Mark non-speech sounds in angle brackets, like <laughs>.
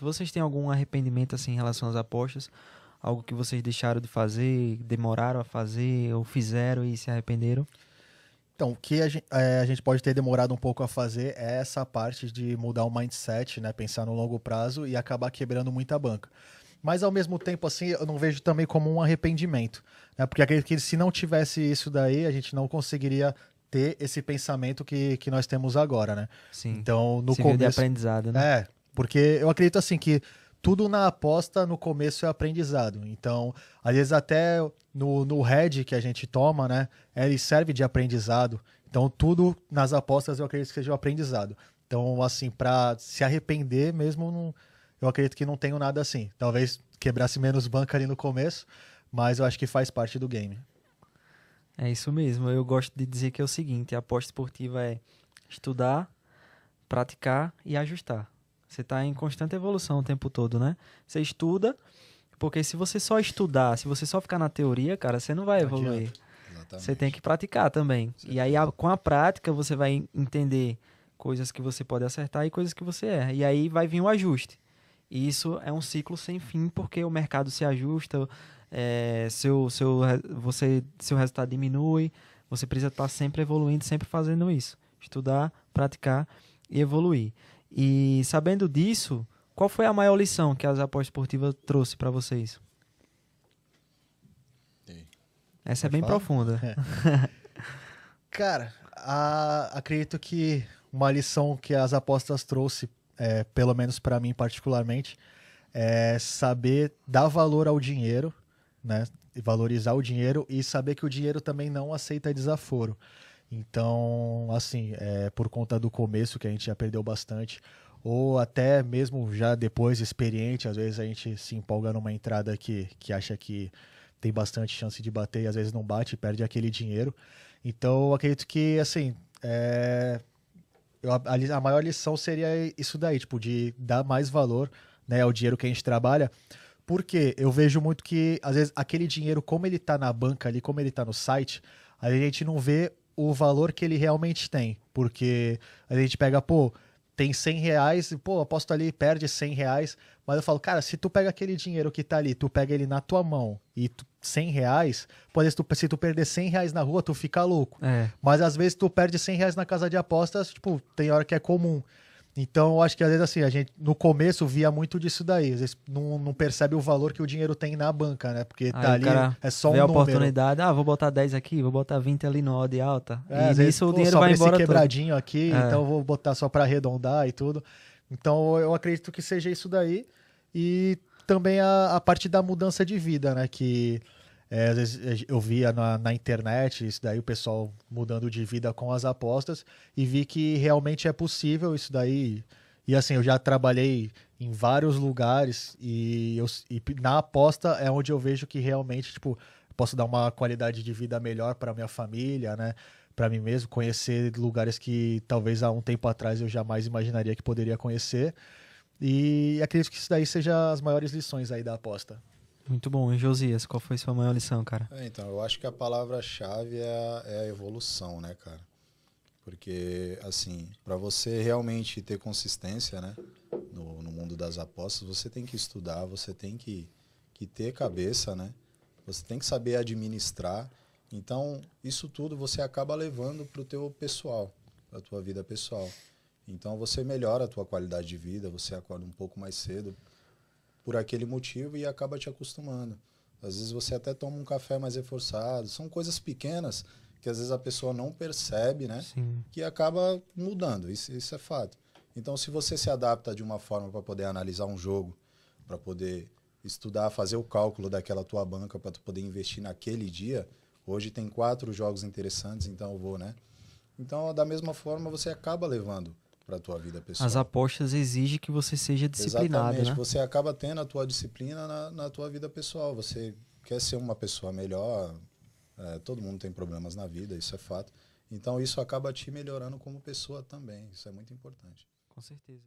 Vocês têm algum arrependimento assim em relação às apostas? Algo que vocês deixaram de fazer, demoraram a fazer, ou fizeram e se arrependeram? Então, o que a gente, é, a gente, pode ter demorado um pouco a fazer é essa parte de mudar o mindset, né? Pensar no longo prazo e acabar quebrando muita banca. Mas ao mesmo tempo, assim, eu não vejo também como um arrependimento. Né? Porque acredito que se não tivesse isso daí, a gente não conseguiria ter esse pensamento que, que nós temos agora, né? Sim. Então, no Serviu começo... de aprendizado, né? É, porque eu acredito assim que tudo na aposta no começo é aprendizado. Então, às vezes até no, no head que a gente toma, né? Ele serve de aprendizado. Então, tudo nas apostas eu acredito que seja um aprendizado. Então, assim, para se arrepender mesmo, não, eu acredito que não tenho nada assim. Talvez quebrasse menos banca ali no começo, mas eu acho que faz parte do game. É isso mesmo. Eu gosto de dizer que é o seguinte: a aposta esportiva é estudar, praticar e ajustar. Você está em constante evolução o tempo todo, né? Você estuda, porque se você só estudar, se você só ficar na teoria, cara, você não vai não evoluir. Você tem que praticar também. Certo. E aí, a, com a prática, você vai entender coisas que você pode acertar e coisas que você erra. E aí vai vir o ajuste. E isso é um ciclo sem fim, porque o mercado se ajusta, é, seu, seu, você, seu resultado diminui. Você precisa estar sempre evoluindo, sempre fazendo isso. Estudar, praticar e evoluir. E sabendo disso, qual foi a maior lição que as apostas esportivas trouxe para vocês? Essa é Pode é bem falar? profunda. É. <laughs> Cara, a, acredito que uma lição que as apostas trouxe, é, pelo menos para mim particularmente, é saber dar valor ao dinheiro, né? Valorizar o dinheiro e saber que o dinheiro também não aceita desaforo. Então, assim, é, por conta do começo, que a gente já perdeu bastante, ou até mesmo já depois experiente, às vezes a gente se empolga numa entrada que, que acha que tem bastante chance de bater e às vezes não bate, perde aquele dinheiro. Então, acredito que, assim, é, a, a maior lição seria isso daí, tipo, de dar mais valor né, ao dinheiro que a gente trabalha. Porque eu vejo muito que, às vezes, aquele dinheiro, como ele está na banca ali, como ele está no site, a gente não vê o valor que ele realmente tem. Porque a gente pega, pô, tem 100 reais, e, pô, aposto ali, perde 100 reais. Mas eu falo, cara, se tu pega aquele dinheiro que tá ali, tu pega ele na tua mão e tu, 100 reais, pode, se, tu, se tu perder 100 reais na rua, tu fica louco. É. Mas às vezes tu perde 100 reais na casa de apostas, tipo, tem hora que é comum. Então, eu acho que às vezes assim, a gente no começo via muito disso daí. Às vezes não, não percebe o valor que o dinheiro tem na banca, né? Porque tá ali, é só um número. oportunidade, ah, vou botar 10 aqui, vou botar 20 ali no odd alta. É, e às vezes, o dinheiro vai embora esse quebradinho aqui, é. então vou botar só para arredondar e tudo. Então, eu acredito que seja isso daí. E também a, a parte da mudança de vida, né? Que é, às vezes é, eu via na, na, internet isso daí, o pessoal mudando de vida com as apostas e vi que realmente é possível isso daí. E assim, eu já trabalhei em vários lugares e, eu, e na aposta é onde eu vejo que realmente, tipo, posso dar uma qualidade de vida melhor para minha família, né? Para mim mesmo, conhecer lugares que talvez há um tempo atrás eu jamais imaginaria que poderia conhecer. E acredito que isso daí seja as maiores lições aí da aposta. Muito bom. E Josias, qual foi sua maior lição, cara? É, então, eu acho que a palavra-chave é, é, a evolução, né, cara? Porque, assim, para você realmente ter consistência, né, no, no, mundo das apostas, você tem que estudar, você tem que, que ter cabeça, né? Você tem que saber administrar. Então, isso tudo você acaba levando para o teu pessoal, a tua vida pessoal. Então, você melhora a tua qualidade de vida, você acorda um pouco mais cedo, por aquele motivo e acaba te acostumando. Às vezes você até toma um café mais reforçado. São coisas pequenas que às vezes a pessoa não percebe, né? Sim. Que acaba mudando. Isso, isso é fato. Então, se você se adapta de uma forma para poder analisar um jogo, para poder estudar, fazer o cálculo daquela tua banca para tu poder investir naquele dia. Hoje tem quatro jogos interessantes, então eu vou, né? Então, da mesma forma, você acaba levando para a tua vida pessoal. As apostas exigem que você seja disciplinado, Exatamente. Né? Você acaba tendo a tua disciplina na, na, tua vida pessoal. Você quer ser uma pessoa melhor. É, todo mundo tem problemas na vida, isso é fato. Então isso acaba te melhorando como pessoa também. Isso é muito importante. Com certeza.